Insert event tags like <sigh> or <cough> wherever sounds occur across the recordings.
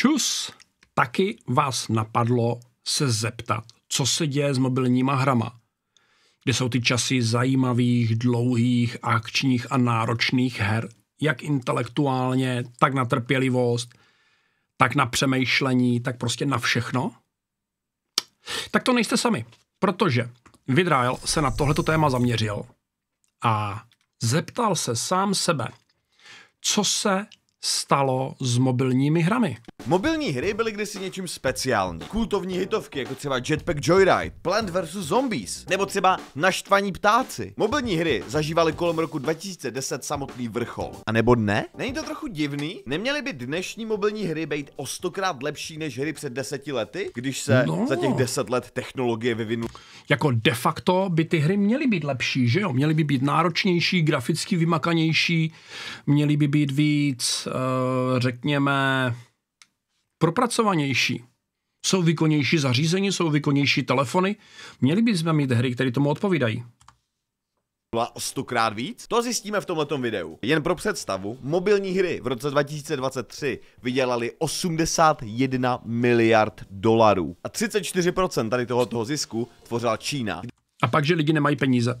Čus! Taky vás napadlo se zeptat, co se děje s mobilníma hrama. Kde jsou ty časy zajímavých, dlouhých, akčních a náročných her, jak intelektuálně, tak na trpělivost, tak na přemýšlení, tak prostě na všechno? Tak to nejste sami, protože Vidrail se na tohleto téma zaměřil a zeptal se sám sebe, co se stalo s mobilními hrami. Mobilní hry byly kdysi něčím speciální. Kultovní hitovky, jako třeba Jetpack Joyride, Plant vs. Zombies, nebo třeba Naštvaní ptáci. Mobilní hry zažívaly kolem roku 2010 samotný vrchol. A nebo ne? Není to trochu divný? Neměly by dnešní mobilní hry být o stokrát lepší než hry před deseti lety, když se no. za těch deset let technologie vyvinuly? Jako de facto by ty hry měly být lepší, že jo? Měly by být náročnější, graficky vymakanější, měly by být víc Eh, řekněme, propracovanější. Jsou výkonnější zařízení, jsou výkonnější telefony. Měli bychom mít hry, které tomu odpovídají byla o stokrát víc? To zjistíme v tomto videu. Jen pro představu, mobilní hry v roce 2023 vydělaly 81 miliard dolarů. A 34% tady tohoto zisku tvořila Čína. A pak, že lidi nemají peníze.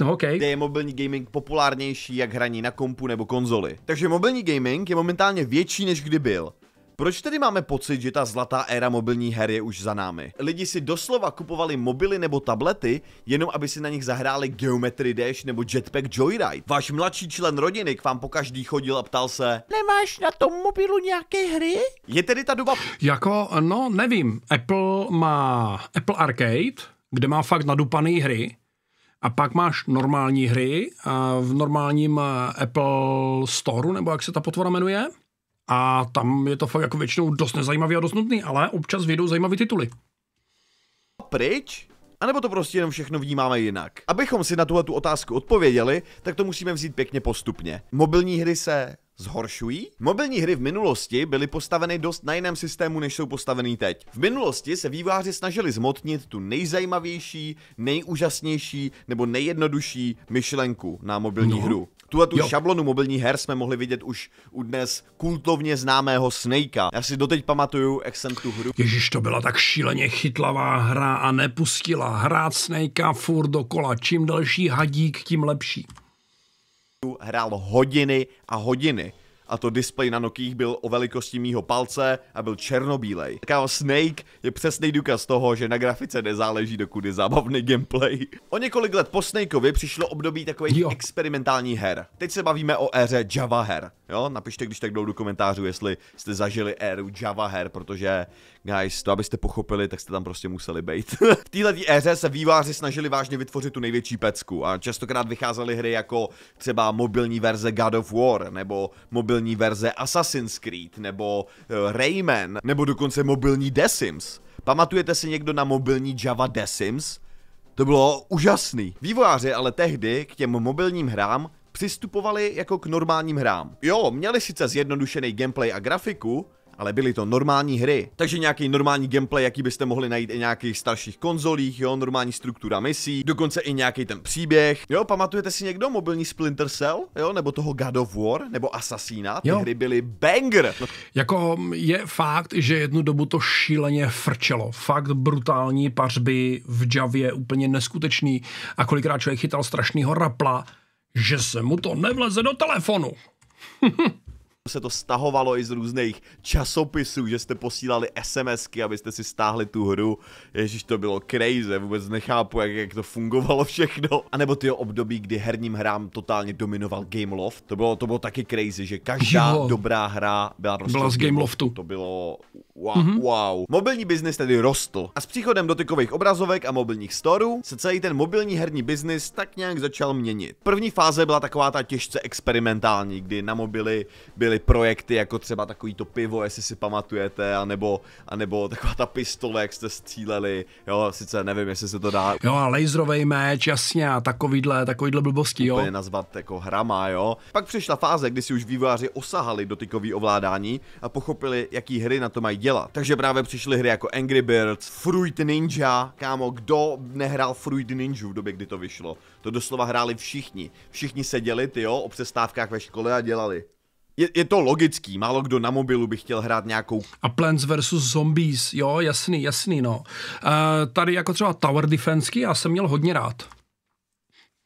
No, okay. kde je mobilní gaming populárnější jak hraní na kompu nebo konzoli. Takže mobilní gaming je momentálně větší než kdy byl. Proč tedy máme pocit, že ta zlatá éra mobilní her je už za námi? Lidi si doslova kupovali mobily nebo tablety, jenom aby si na nich zahráli Geometry Dash nebo Jetpack Joyride. Váš mladší člen rodiny k vám po každý chodil a ptal se Nemáš na tom mobilu nějaké hry? Je tedy ta doba... Jako, no nevím, Apple má Apple Arcade, kde má fakt nadupaný hry, a pak máš normální hry v normálním eh, Apple Store, nebo jak se ta potvora jmenuje. A tam je to fakt jako většinou dost nezajímavý a dost nutný, ale občas vyjdou zajímavý tituly. Pryč? A nebo to prostě jenom všechno vnímáme jinak? Abychom si na tuhle tu otázku odpověděli, tak to musíme vzít pěkně postupně. Mobilní hry se zhoršují? Mobilní hry v minulosti byly postaveny dost na jiném systému, než jsou postaveny teď. V minulosti se výváři snažili zmotnit tu nejzajímavější, nejúžasnější nebo nejjednodušší myšlenku na mobilní no. hru. a tu šablonu mobilní her jsme mohli vidět už u dnes kultovně známého Snakea. Já si doteď pamatuju, jak jsem tu hru... Ježíš, to byla tak šíleně chytlavá hra a nepustila hrát Snakea furt dokola. Čím další hadík, tím lepší hrál hodiny a hodiny a to displej na nokých byl o velikosti mýho palce a byl černobílej. Taková Snake je přesný důkaz toho, že na grafice nezáleží, dokud je zábavný gameplay. O několik let po Snakeovi přišlo období takových jo. experimentálních her. Teď se bavíme o éře Java her. Jo, napište když tak dlouho do komentářů, jestli jste zažili éru Java her, protože guys, to abyste pochopili, tak jste tam prostě museli být. <laughs> v téhle éře se výváři snažili vážně vytvořit tu největší pecku a častokrát vycházely hry jako třeba mobilní verze God of War nebo mobilní mobilní verze Assassin's Creed, nebo eh, Rayman, nebo dokonce mobilní The Sims. Pamatujete si někdo na mobilní Java The Sims? To bylo úžasný. Vývojáři ale tehdy k těm mobilním hrám přistupovali jako k normálním hrám. Jo, měli sice zjednodušený gameplay a grafiku, ale byly to normální hry. Takže nějaký normální gameplay, jaký byste mohli najít i nějakých starších konzolích, jo, normální struktura misí, dokonce i nějaký ten příběh. Jo, pamatujete si někdo mobilní Splinter Cell, jo, nebo toho God of War, nebo Assassina? Ty jo. hry byly banger. No jako mm, je fakt, že jednu dobu to šíleně frčelo. Fakt brutální pařby v Javě, úplně neskutečný a kolikrát člověk chytal strašného rapla, že se mu to nevleze do telefonu. <laughs> se to stahovalo i z různých časopisů, že jste posílali SMSky, abyste si stáhli tu hru. Ježíš, to bylo crazy, vůbec nechápu, jak, jak to fungovalo všechno. A nebo ty období, kdy herním hrám totálně dominoval Game Loft, To bylo, to bylo taky crazy, že každá jo. dobrá hra byla prostě byla z Loftu. To bylo wow, mm-hmm. wow. Mobilní biznis tedy rostl. A s příchodem dotykových obrazovek a mobilních storů se celý ten mobilní herní biznis tak nějak začal měnit. První fáze byla taková ta těžce experimentální, kdy na mobily byly byly projekty jako třeba takový to pivo, jestli si pamatujete, anebo, anebo taková ta pistole, jak jste stříleli, jo, sice nevím, jestli se to dá. Jo a laserový meč, jasně, a takovýhle, takovýhle blbosti, jo. Úplně nazvat jako hrama, jo. Pak přišla fáze, kdy si už vývojáři osahali dotykový ovládání a pochopili, jaký hry na to mají dělat. Takže právě přišly hry jako Angry Birds, Fruit Ninja, kámo, kdo nehrál Fruit Ninja v době, kdy to vyšlo? To doslova hráli všichni. Všichni seděli, ty jo, o přestávkách ve škole a dělali je, je to logický, málo kdo na mobilu by chtěl hrát nějakou... A Plants vs. Zombies, jo, jasný, jasný, no. E, tady jako třeba Tower Defense, já jsem měl hodně rád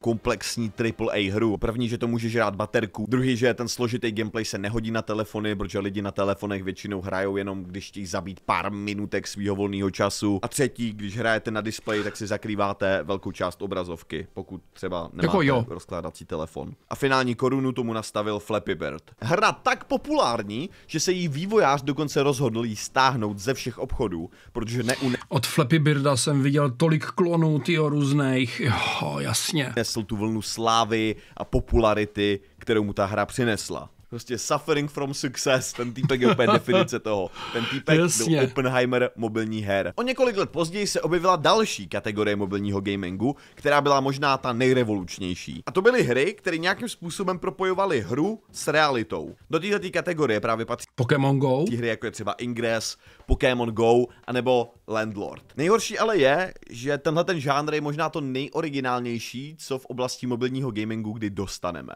komplexní AAA hru. První, že to může žrát baterku, druhý, že ten složitý gameplay se nehodí na telefony, protože lidi na telefonech většinou hrajou jenom, když chtějí zabít pár minutek svého volného času. A třetí, když hrajete na displeji, tak si zakrýváte velkou část obrazovky, pokud třeba nemáte jako jo. rozkládací telefon. A finální korunu tomu nastavil Flappy Bird. Hra tak populární, že se jí vývojář dokonce rozhodl jí stáhnout ze všech obchodů, protože neune... Od Flappy Birda jsem viděl tolik klonů, tyjo, různých. Jo, jasně nesl tu vlnu slávy a popularity, kterou mu ta hra přinesla prostě suffering from success, ten týpek je úplně <laughs> definice toho. Ten týpek Jasně. byl Oppenheimer mobilní her. O několik let později se objevila další kategorie mobilního gamingu, která byla možná ta nejrevolučnější. A to byly hry, které nějakým způsobem propojovaly hru s realitou. Do této kategorie právě patří Pokémon Go, hry jako je třeba Ingress, Pokémon Go, anebo Landlord. Nejhorší ale je, že tenhle ten žánr je možná to nejoriginálnější, co v oblasti mobilního gamingu kdy dostaneme.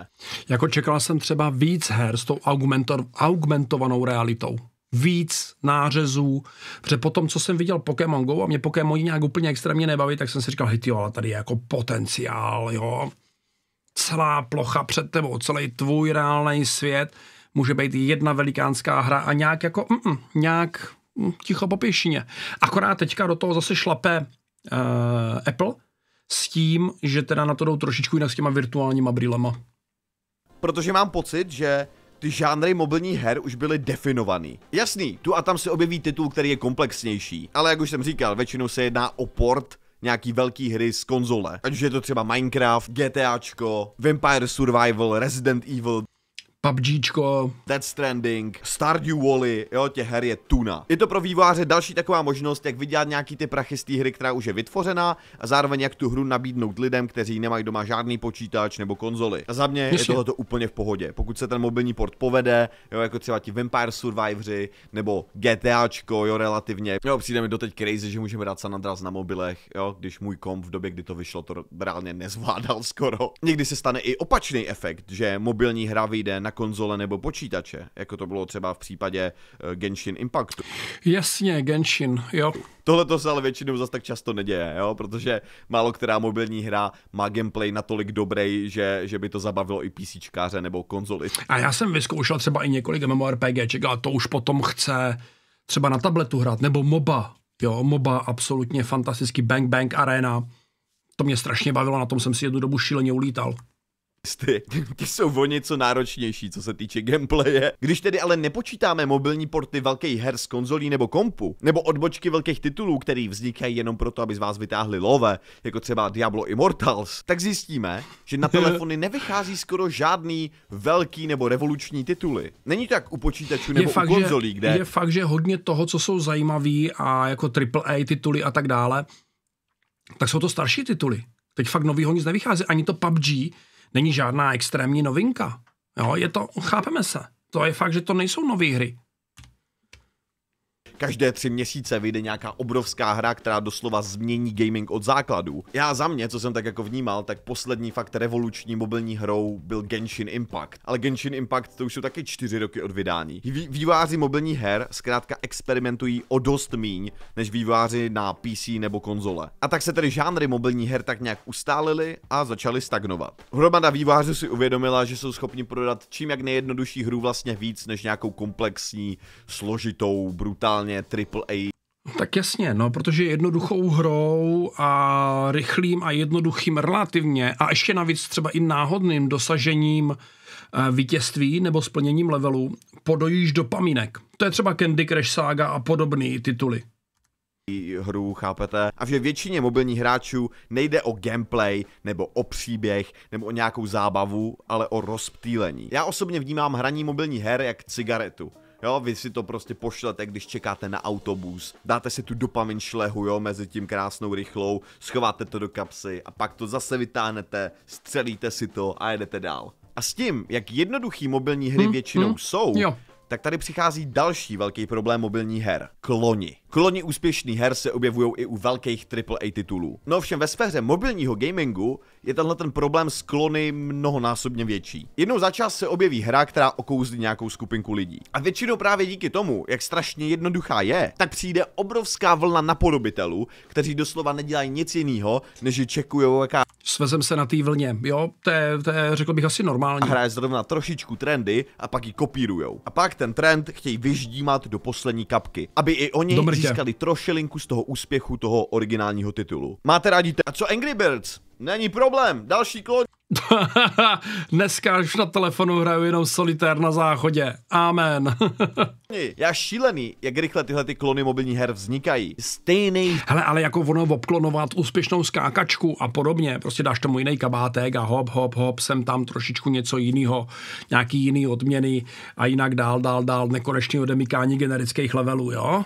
Jako čekal jsem třeba víc her s tou augmentovanou realitou víc nářezů, protože potom co jsem viděl Pokémon Go a mě Pokémon nějak úplně extrémně nebaví, tak jsem si říkal, hej ale tady je jako potenciál, jo. Celá plocha před tebou, celý tvůj reálný svět může být jedna velikánská hra a nějak jako, mm, mm nějak Hm, ticho po pěšině. Akorát teďka do toho zase šlape uh, Apple s tím, že teda na to jdou trošičku jinak s těma virtuálníma brýlema. Protože mám pocit, že ty žánry mobilních her už byly definovaný. Jasný, tu a tam se objeví titul, který je komplexnější, ale jak už jsem říkal, většinou se jedná o port nějaký velký hry z konzole. Ať už je to třeba Minecraft, GTAčko, Vampire Survival, Resident Evil. PUBGčko. Death Stranding, Stardew Valley, jo, těch her je tuna. Je to pro vývojáře další taková možnost, jak vydělat nějaký ty prachy z té hry, která už je vytvořena, a zároveň jak tu hru nabídnout lidem, kteří nemají doma žádný počítač nebo konzoli. A za mě Myslím. je tohoto úplně v pohodě. Pokud se ten mobilní port povede, jo, jako třeba ti Vampire Survivors nebo GTAčko, jo, relativně. Jo, přijde mi doteď crazy, že můžeme dát San Andreas na mobilech, jo, když můj komp v době, kdy to vyšlo, to reálně nezvládal skoro. Někdy se stane i opačný efekt, že mobilní hra vyjde na konzole nebo počítače, jako to bylo třeba v případě eh, Genshin Impactu. Jasně, Genshin, jo. Tohle to se ale většinou zase tak často neděje, jo, protože málo která mobilní hra má gameplay natolik dobrý, že, že by to zabavilo i PCčkáře nebo konzoli. A já jsem vyzkoušel třeba i několik MMORPGček, ale to už potom chce třeba na tabletu hrát, nebo MOBA, jo, MOBA absolutně fantastický Bang Bang Arena, to mě strašně bavilo, na tom jsem si jednu dobu šíleně ulítal ty, ty jsou o něco náročnější, co se týče gameplaye. Když tedy ale nepočítáme mobilní porty velkých her z konzolí nebo kompu, nebo odbočky velkých titulů, které vznikají jenom proto, aby z vás vytáhli love, jako třeba Diablo Immortals, tak zjistíme, že na <laughs> telefony nevychází skoro žádný velký nebo revoluční tituly. Není tak u počítačů nebo je u fakt, konzolí, kde... Je fakt, že hodně toho, co jsou zajímavý a jako AAA tituly a tak dále, tak jsou to starší tituly. Teď fakt novýho nic nevychází. Ani to PUBG, není žádná extrémní novinka. Jo, je to, chápeme se. To je fakt, že to nejsou nové hry každé tři měsíce vyjde nějaká obrovská hra, která doslova změní gaming od základů. Já za mě, co jsem tak jako vnímal, tak poslední fakt revoluční mobilní hrou byl Genshin Impact. Ale Genshin Impact to už jsou taky čtyři roky od vydání. Výváři mobilní her zkrátka experimentují o dost míň, než výváři na PC nebo konzole. A tak se tedy žánry mobilní her tak nějak ustálily a začaly stagnovat. Hromada vývářů si uvědomila, že jsou schopni prodat čím jak nejjednodušší hru vlastně víc než nějakou komplexní, složitou, brutální minimálně AAA tak jasně, no, protože jednoduchou hrou a rychlým a jednoduchým relativně a ještě navíc třeba i náhodným dosažením eh, vítězství nebo splněním levelu podojíš dopamínek. To je třeba Candy Crush Saga a podobné tituly hru, chápete? A že většině mobilních hráčů nejde o gameplay, nebo o příběh, nebo o nějakou zábavu, ale o rozptýlení. Já osobně vnímám hraní mobilní her jak cigaretu. Jo, vy si to prostě pošlete, když čekáte na autobus. Dáte si tu dopamin šlehu, jo, mezi tím krásnou rychlou, schováte to do kapsy a pak to zase vytáhnete, střelíte si to a jedete dál. A s tím, jak jednoduchý mobilní hry hmm, většinou hmm, jsou, jo. tak tady přichází další velký problém mobilní her. Kloni. Kloni úspěšných her se objevují i u velkých AAA titulů. No ovšem ve sféře mobilního gamingu je tenhle ten problém s klony mnohonásobně větší. Jednou za čas se objeví hra, která okouzlí nějakou skupinku lidí. A většinou právě díky tomu, jak strašně jednoduchá je, tak přijde obrovská vlna napodobitelů, kteří doslova nedělají nic jiného, než že čekují, jaká svezem se na té vlně. Jo, to je, to je, řekl bych, asi normální. A hraje zrovna trošičku trendy a pak ji kopírujou. A pak ten trend chtějí vyždímat do poslední kapky, aby i oni získali trošilinku z toho úspěchu toho originálního titulu. Máte rádi a co Angry Birds? Není problém, další klon. <laughs> Dneska už na telefonu hraju jenom solitér na záchodě. Amen. <laughs> Já šílený, jak rychle tyhle ty klony mobilní her vznikají. Stejný. Hele, ale jako ono obklonovat úspěšnou skákačku a podobně. Prostě dáš tomu jiný kabátek a hop, hop, hop, sem tam trošičku něco jiného, nějaký jiný odměny a jinak dál, dál, dál, nekonečný odemykání generických levelů, jo?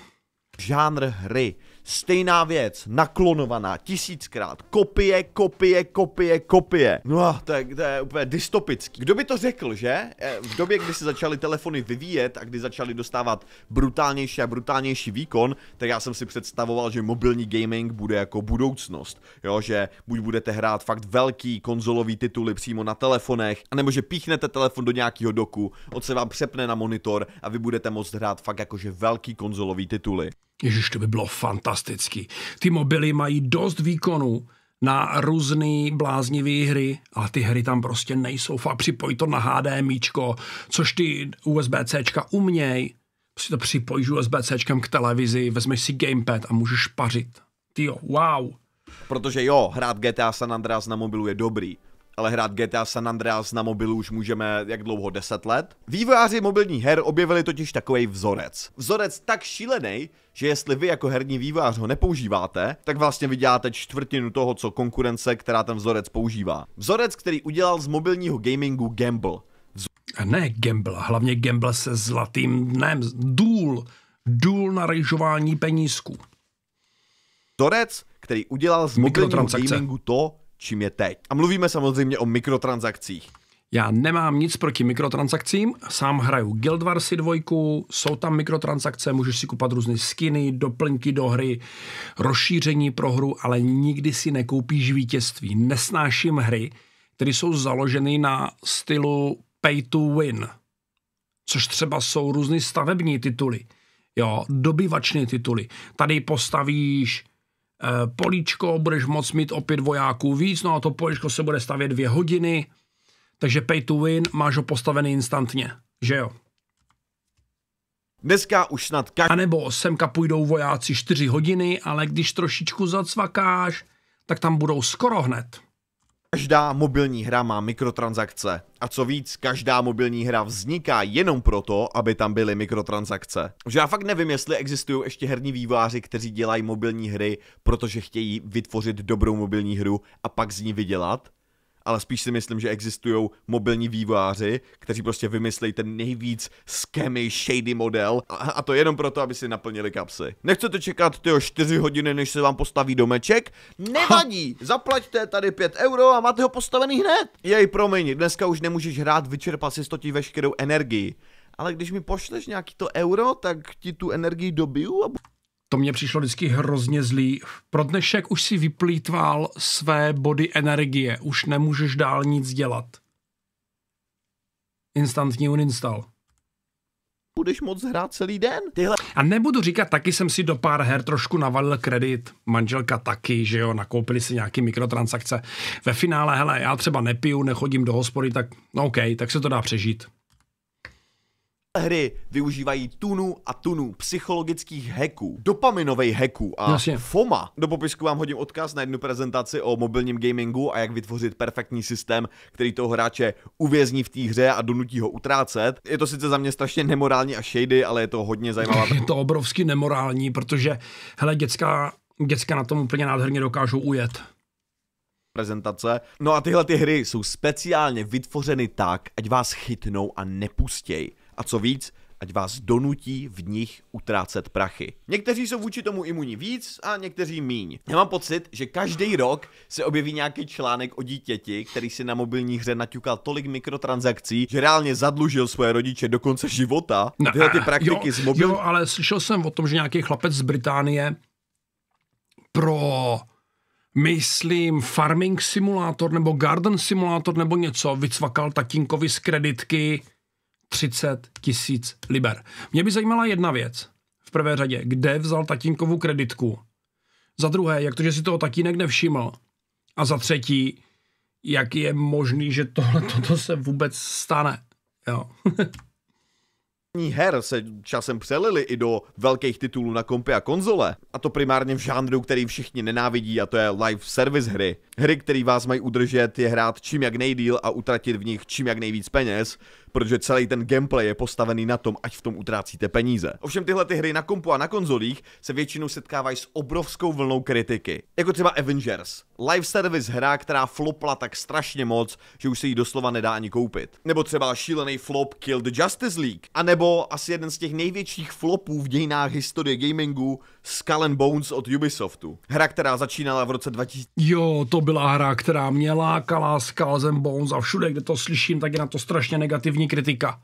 Žánr hry. Stejná věc, naklonovaná tisíckrát. Kopie, kopie, kopie, kopie. No, to je, to je úplně dystopický. Kdo by to řekl, že? Eh, v době, kdy se začaly telefony vyvíjet a kdy začaly dostávat brutálnější a brutálnější výkon, tak já jsem si představoval, že mobilní gaming bude jako budoucnost. Jo, že buď budete hrát fakt velký konzolový tituly přímo na telefonech, anebo že píchnete telefon do nějakého doku, on se vám přepne na monitor a vy budete moct hrát fakt jakože velký konzolový tituly. Ježíš, to by bylo fantastický. Ty mobily mají dost výkonu na různé bláznivé hry, ale ty hry tam prostě nejsou. Fakt připoj to na HDMIčko, což ty USB-Cčka uměj. Prostě to připojíš USB-Cčkem k televizi, vezmeš si gamepad a můžeš pařit. Ty jo, wow. Protože jo, hrát GTA San Andreas na mobilu je dobrý, ale hrát GTA San Andreas na mobilu už můžeme jak dlouho 10 let. Vývojáři mobilních her objevili totiž takový vzorec. Vzorec tak šílený, že jestli vy jako herní vývojář ho nepoužíváte, tak vlastně vyděláte čtvrtinu toho, co konkurence, která ten vzorec používá. Vzorec, který udělal z mobilního gamingu Gamble. Vz... A ne Gamble, hlavně Gamble se zlatým dnem, důl, důl na rejžování penízků. Vzorec, který udělal z mobilního gamingu to, čím je teď. A mluvíme samozřejmě o mikrotransakcích. Já nemám nic proti mikrotransakcím, sám hraju Guild Warsy 2, jsou tam mikrotransakce, můžeš si kupat různé skiny, doplňky do hry, rozšíření pro hru, ale nikdy si nekoupíš vítězství. Nesnáším hry, které jsou založeny na stylu pay to win, což třeba jsou různé stavební tituly, jo, dobyvačné tituly. Tady postavíš Eh, políčko, budeš moc mít opět vojáků víc, no a to políčko se bude stavět dvě hodiny, takže pay to win, máš ho postavený instantně, že jo? Dneska už snad každý... A nebo semka půjdou vojáci 4 hodiny, ale když trošičku zacvakáš, tak tam budou skoro hned. Každá mobilní hra má mikrotransakce. A co víc, každá mobilní hra vzniká jenom proto, aby tam byly mikrotransakce. Že já fakt nevím, jestli existují ještě herní výváři, kteří dělají mobilní hry, protože chtějí vytvořit dobrou mobilní hru a pak z ní vydělat ale spíš si myslím, že existují mobilní vývojáři, kteří prostě vymyslejí ten nejvíc skemy, shady model a, a to jenom proto, aby si naplnili kapsy. Nechcete čekat ty 4 hodiny, než se vám postaví domeček? Nevadí, <laughs> zaplaťte tady 5 euro a máte ho postavený hned. Jej, promiň, dneska už nemůžeš hrát, vyčerpal si stotí veškerou energii. Ale když mi pošleš nějaký to euro, tak ti tu energii dobiju a... To mě přišlo vždycky hrozně zlý. Pro dnešek už si vyplýtval své body energie, už nemůžeš dál nic dělat. Instantní uninstall budeš moc hrát celý den. Tyhle... A nebudu říkat, taky jsem si do pár her trošku navalil kredit, manželka taky, že jo, nakoupili si nějaký mikrotransakce. Ve finále, hele, já třeba nepiju, nechodím do hospody, tak no OK, tak se to dá přežít hry využívají tunu a tunu psychologických heků, dopaminových heků a Jasně. FOMA. Do popisku vám hodím odkaz na jednu prezentaci o mobilním gamingu a jak vytvořit perfektní systém, který toho hráče uvězní v té hře a donutí ho utrácet. Je to sice za mě strašně nemorální a shady, ale je to hodně zajímavé. <laughs> Je to obrovsky nemorální, protože hele, děcka, děcka na tom úplně nádherně dokážou ujet prezentace. No a tyhle ty hry jsou speciálně vytvořeny tak, ať vás chytnou a nepustějí. A co víc, ať vás donutí v nich utrácet prachy. Někteří jsou vůči tomu imunní víc a někteří míň. Já mám pocit, že každý rok se objeví nějaký článek o dítěti, který si na mobilní hře naťukal tolik mikrotransakcí, že reálně zadlužil svoje rodiče do konce života. Ne, tyhle ty praktiky jo, z mobil... Jo, ale slyšel jsem o tom, že nějaký chlapec z Británie pro myslím, farming simulátor nebo garden simulátor nebo něco, vycvakal tatínkovi z kreditky 30 tisíc liber. Mě by zajímala jedna věc. V prvé řadě, kde vzal tatínkovou kreditku? Za druhé, jak to, že si toho tatínek nevšiml? A za třetí, jak je možný, že tohle <laughs> toto se vůbec stane? Jo. <laughs> her se časem přelili i do velkých titulů na kompy a konzole, a to primárně v žánru, který všichni nenávidí, a to je live service hry. Hry, které vás mají udržet, je hrát čím jak nejdíl a utratit v nich čím jak nejvíc peněz, protože celý ten gameplay je postavený na tom, ať v tom utrácíte peníze. Ovšem tyhle ty hry na kompu a na konzolích se většinou setkávají s obrovskou vlnou kritiky. Jako třeba Avengers. Live service hra, která flopla tak strašně moc, že už se jí doslova nedá ani koupit. Nebo třeba šílený flop Kill the Justice League. A nebo nebo asi jeden z těch největších flopů v dějinách historie gamingu Skull and Bones od Ubisoftu. Hra, která začínala v roce 2000. Jo, to byla hra, která mě lákala Skull and Bones a všude, kde to slyším, tak je na to strašně negativní kritika.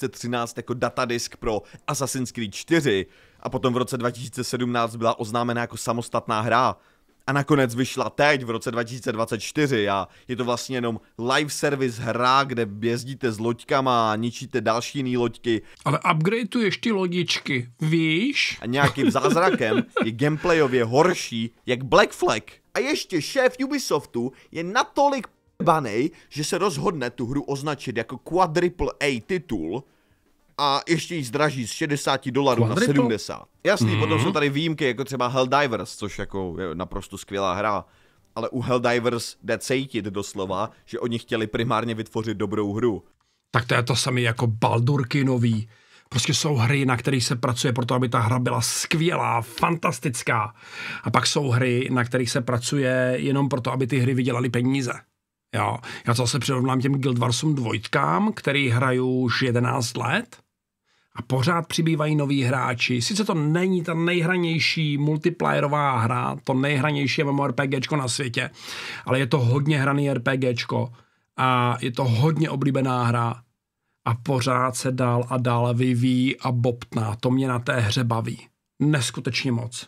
2013 jako datadisk pro Assassin's Creed 4 a potom v roce 2017 byla oznámena jako samostatná hra a nakonec vyšla teď v roce 2024 a je to vlastně jenom live service hra, kde jezdíte s loďkama a ničíte další jiný loďky. Ale upgradeuješ ty lodičky, víš? A nějakým zázrakem je gameplayově horší jak Black Flag. A ještě šéf Ubisoftu je natolik banej, že se rozhodne tu hru označit jako quadruple A titul, a ještě ji zdraží z 60 dolarů na 70. Jasný, mm-hmm. potom jsou tady výjimky, jako třeba Helldivers, což jako je naprosto skvělá hra, ale u Helldivers jde cítit doslova, že oni chtěli primárně vytvořit dobrou hru. Tak to je to samé jako Baldurky nový. Prostě jsou hry, na kterých se pracuje proto, aby ta hra byla skvělá, fantastická. A pak jsou hry, na kterých se pracuje jenom proto, aby ty hry vydělaly peníze. Jo. Já to zase přirovnám těm Guild Warsům dvojtkám, který hraju už 11 let a pořád přibývají noví hráči. Sice to není ta nejhranější multiplayerová hra, to nejhranější MMORPG na světě, ale je to hodně hraný RPG a je to hodně oblíbená hra a pořád se dál a dál vyvíjí a bobtná. To mě na té hře baví. Neskutečně moc.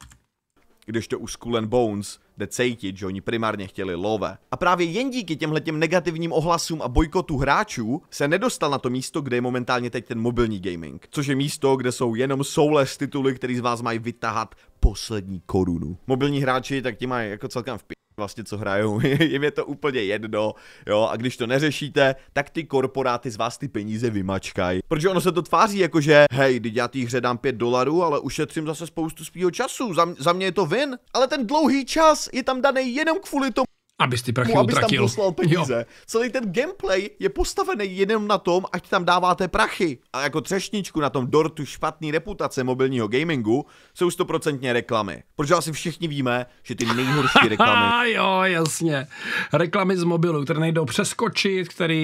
Když to u Skull and Bones jde cítit, že oni primárně chtěli love. A právě jen díky těm negativním ohlasům a bojkotu hráčů se nedostal na to místo, kde je momentálně teď ten mobilní gaming. Což je místo, kde jsou jenom soules tituly, který z vás mají vytahat poslední korunu. Mobilní hráči tak ti mají jako celkem v vlastně co hrajou, <laughs> jim je to úplně jedno, jo, a když to neřešíte, tak ty korporáty z vás ty peníze vymačkají. Protože ono se to tváří jako, že hej, teď já té hře dám 5 dolarů, ale ušetřím zase spoustu svého času, za, za mě je to vin, ale ten dlouhý čas je tam daný jenom kvůli tomu, Abys ty prachy mu, abys utratil. tam poslal peníze. Jo. Celý ten gameplay je postavený jenom na tom, ať tam dáváte prachy. A jako třešničku na tom dortu špatný reputace mobilního gamingu jsou stoprocentně reklamy. Protože asi všichni víme, že ty nejhorší <laughs> reklamy... <laughs> jo, jasně. Reklamy z mobilu, které nejdou přeskočit, které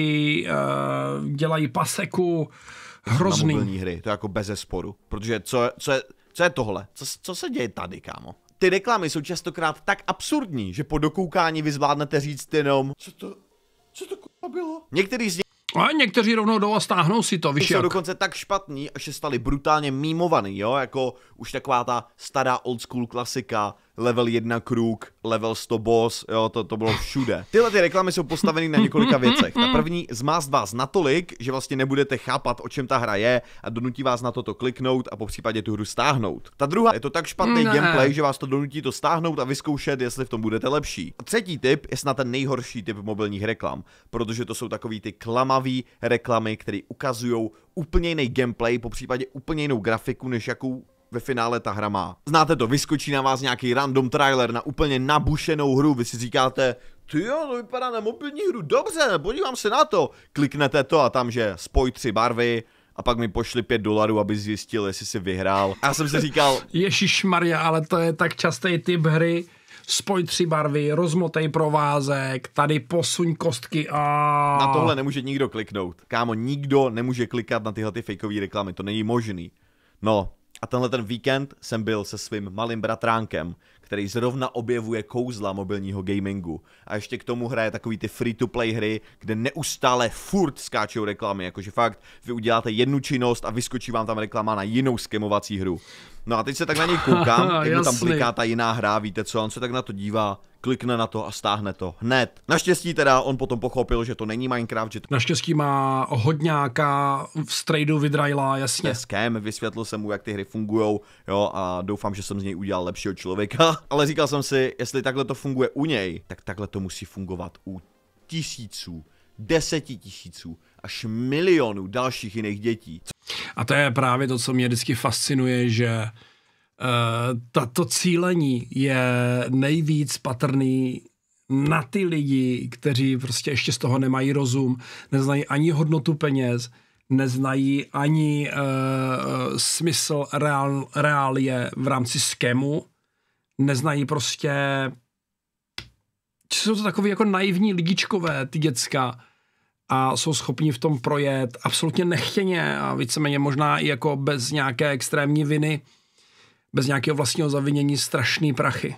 uh, eh, dělají paseku. Hrozný. Na mobilní hry, to je jako bez sporu. Protože co, co, je, co je tohle? Co, co se děje tady, kámo? Ty reklamy jsou častokrát tak absurdní, že po dokoukání vy zvládnete říct jenom Co to, co to bylo? Některý z a někteří rovnou jdou stáhnou si to, víš Jsou jak? dokonce tak špatný, až se stali brutálně mímovaný, jo? Jako už taková ta stará old school klasika, level 1 krůk, level 100 boss, jo, to, to bylo všude. Tyhle ty reklamy jsou postaveny na několika věcech. Ta první zmást vás natolik, že vlastně nebudete chápat, o čem ta hra je a donutí vás na toto kliknout a po případě tu hru stáhnout. Ta druhá je to tak špatný ne. No, gameplay, že vás to donutí to stáhnout a vyzkoušet, jestli v tom budete lepší. A třetí typ je snad ten nejhorší typ mobilních reklam, protože to jsou takový ty klamavý reklamy, které ukazují úplně jiný gameplay, po případě úplně jinou grafiku, než jakou ve finále ta hra má. Znáte to, vyskočí na vás nějaký random trailer na úplně nabušenou hru, vy si říkáte, ty jo, to vypadá na mobilní hru, dobře, podívám se na to. Kliknete to a tam, že spoj tři barvy, a pak mi pošli 5 dolarů, aby zjistil, jestli si vyhrál. A já jsem si říkal... <laughs> Ježíš Maria, ale to je tak častý typ hry. Spoj tři barvy, rozmotej provázek, tady posuň kostky a... Na tohle nemůže nikdo kliknout. Kámo, nikdo nemůže klikat na tyhle ty fakeové reklamy, to není možný. No, a tenhle ten víkend jsem byl se svým malým bratránkem, který zrovna objevuje kouzla mobilního gamingu. A ještě k tomu hraje takový ty free-to-play hry, kde neustále furt skáčou reklamy. Jakože fakt, vy uděláte jednu činnost a vyskočí vám tam reklama na jinou skemovací hru. No a teď se tak na něj koukám, <laughs> jak mu tam bliká ta jiná hra, víte co, on se tak na to dívá, klikne na to a stáhne to hned. Naštěstí teda on potom pochopil, že to není Minecraft, že to... Naštěstí má hodňáka v strejdu vydrajla, jasně. Teskem, vysvětlil jsem mu, jak ty hry fungují, jo, a doufám, že jsem z něj udělal lepšího člověka. <laughs> Ale říkal jsem si, jestli takhle to funguje u něj, tak takhle to musí fungovat u tisíců, deseti tisíců, až milionů dalších jiných dětí. A to je právě to, co mě vždycky fascinuje, že Uh, tato cílení je nejvíc patrný na ty lidi, kteří prostě ještě z toho nemají rozum, neznají ani hodnotu peněz, neznají ani uh, smysl reál, reálie v rámci skemu, neznají prostě, jsou to takové jako naivní lidičkové ty děcka, a jsou schopni v tom projet absolutně nechtěně a víceméně možná i jako bez nějaké extrémní viny, bez nějakého vlastního zavinění strašný prachy.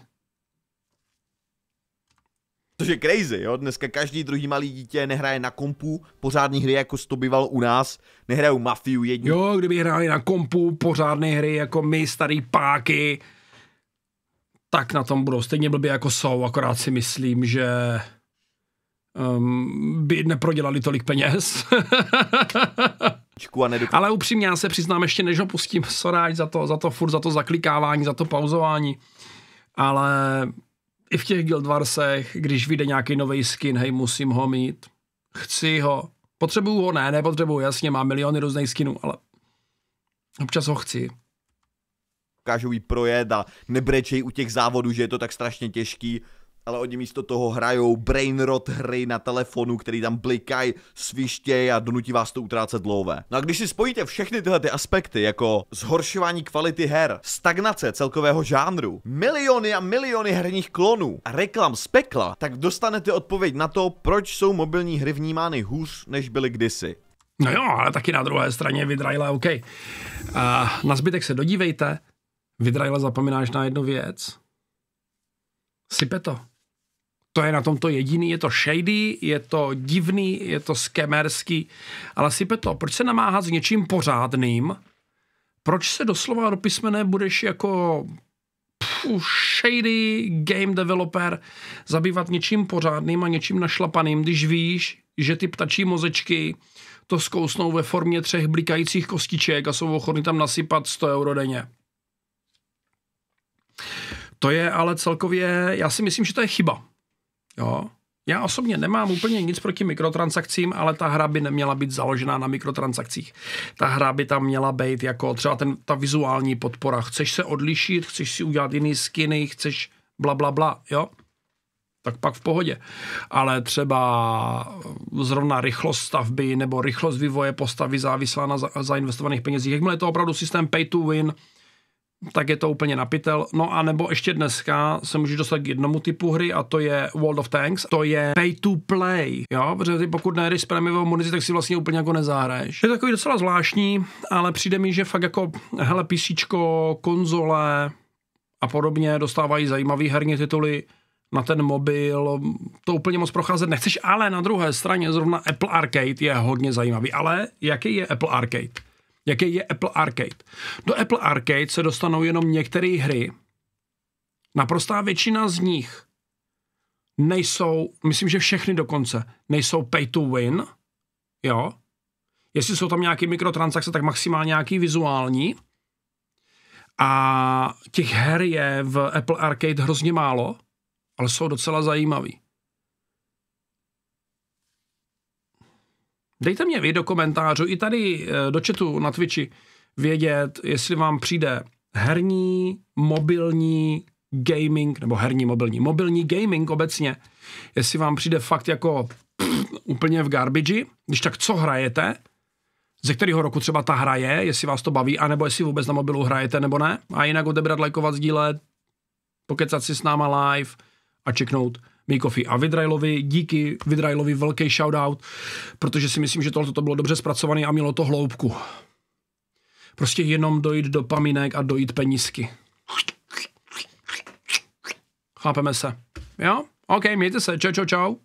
To je crazy, jo? Dneska každý druhý malý dítě nehraje na kompu pořádný hry, jako to býval u nás. Nehrajou Mafiu jedni. Jo, kdyby hráli na kompu pořádné hry, jako my, starý páky, tak na tom budou stejně blbě, jako jsou, akorát si myslím, že um, by neprodělali tolik peněz. Ale upřímně, já se přiznám ještě, než ho pustím, soráč za to, za to furt, za to zaklikávání, za to pauzování. Ale i v těch Guild Warsech, když vyjde nějaký nový skin, hej, musím ho mít, chci ho, potřebuju ho, ne, nepotřebuju, jasně, mám miliony různých skinů, ale občas ho chci dokážou jí projet a nebrečej u těch závodů, že je to tak strašně těžký ale oni místo toho hrajou brainrot hry na telefonu, který tam blikají, svištějí a donutí vás to utrácet dlouhé. No a když si spojíte všechny tyhle ty aspekty, jako zhoršování kvality her, stagnace celkového žánru, miliony a miliony herních klonů a reklam z pekla, tak dostanete odpověď na to, proč jsou mobilní hry vnímány hůř, než byly kdysi. No jo, ale taky na druhé straně vydrajla, OK. Uh, na zbytek se dodívejte, vydrajla zapomínáš na jednu věc. Sipe to to je na tom to jediný, je to shady, je to divný, je to skemerský, ale si to. Proč se namáhat s něčím pořádným? Proč se doslova do písmené budeš jako pfu, shady game developer zabývat něčím pořádným a něčím našlapaným, když víš, že ty ptačí mozečky to zkousnou ve formě třech blikajících kostiček a jsou ochotny tam nasypat 100 euro denně. To je ale celkově, já si myslím, že to je chyba Jo. Já osobně nemám úplně nic proti mikrotransakcím, ale ta hra by neměla být založená na mikrotransakcích. Ta hra by tam měla být jako třeba ten, ta vizuální podpora. Chceš se odlišit, chceš si udělat jiný skiny, chceš bla, bla, bla, jo? Tak pak v pohodě. Ale třeba zrovna rychlost stavby nebo rychlost vývoje postavy závislá na zainvestovaných penězích. Jakmile je to opravdu systém pay to win, tak je to úplně napitel. No a nebo ještě dneska se můžeš dostat k jednomu typu hry a to je World of Tanks, to je pay to play, jo, protože ty pokud nejdeš s premiovou munici, tak si vlastně úplně jako nezahraješ. Je to takový docela zvláštní, ale přijde mi, že fakt jako, hele, písíčko, konzole a podobně dostávají zajímavý herní tituly na ten mobil, to úplně moc procházet nechceš, ale na druhé straně zrovna Apple Arcade je hodně zajímavý. Ale jaký je Apple Arcade? jaký je Apple Arcade. Do Apple Arcade se dostanou jenom některé hry. Naprostá většina z nich nejsou, myslím, že všechny dokonce, nejsou pay to win, jo. Jestli jsou tam nějaké mikrotransakce, tak maximálně nějaký vizuální. A těch her je v Apple Arcade hrozně málo, ale jsou docela zajímavý. Dejte mě vy do komentářů i tady eh, do chatu na Twitchi vědět, jestli vám přijde herní, mobilní gaming, nebo herní, mobilní, mobilní gaming obecně, jestli vám přijde fakt jako pff, <clears throat> úplně v garbage, když tak co hrajete, ze kterého roku třeba ta hra je, jestli vás to baví, anebo jestli vůbec na mobilu hrajete nebo ne. A jinak odebrat, lajkovat, sdílet, pokecat si s náma live a čeknout Mikofi a Vidrailovi. Díky Vidrailovi velký shoutout, protože si myslím, že tohle to bylo dobře zpracované a mělo to hloubku. Prostě jenom dojít do paminek a dojít penízky. Chápeme se. Jo? OK, mějte se. Čau, čau, čau.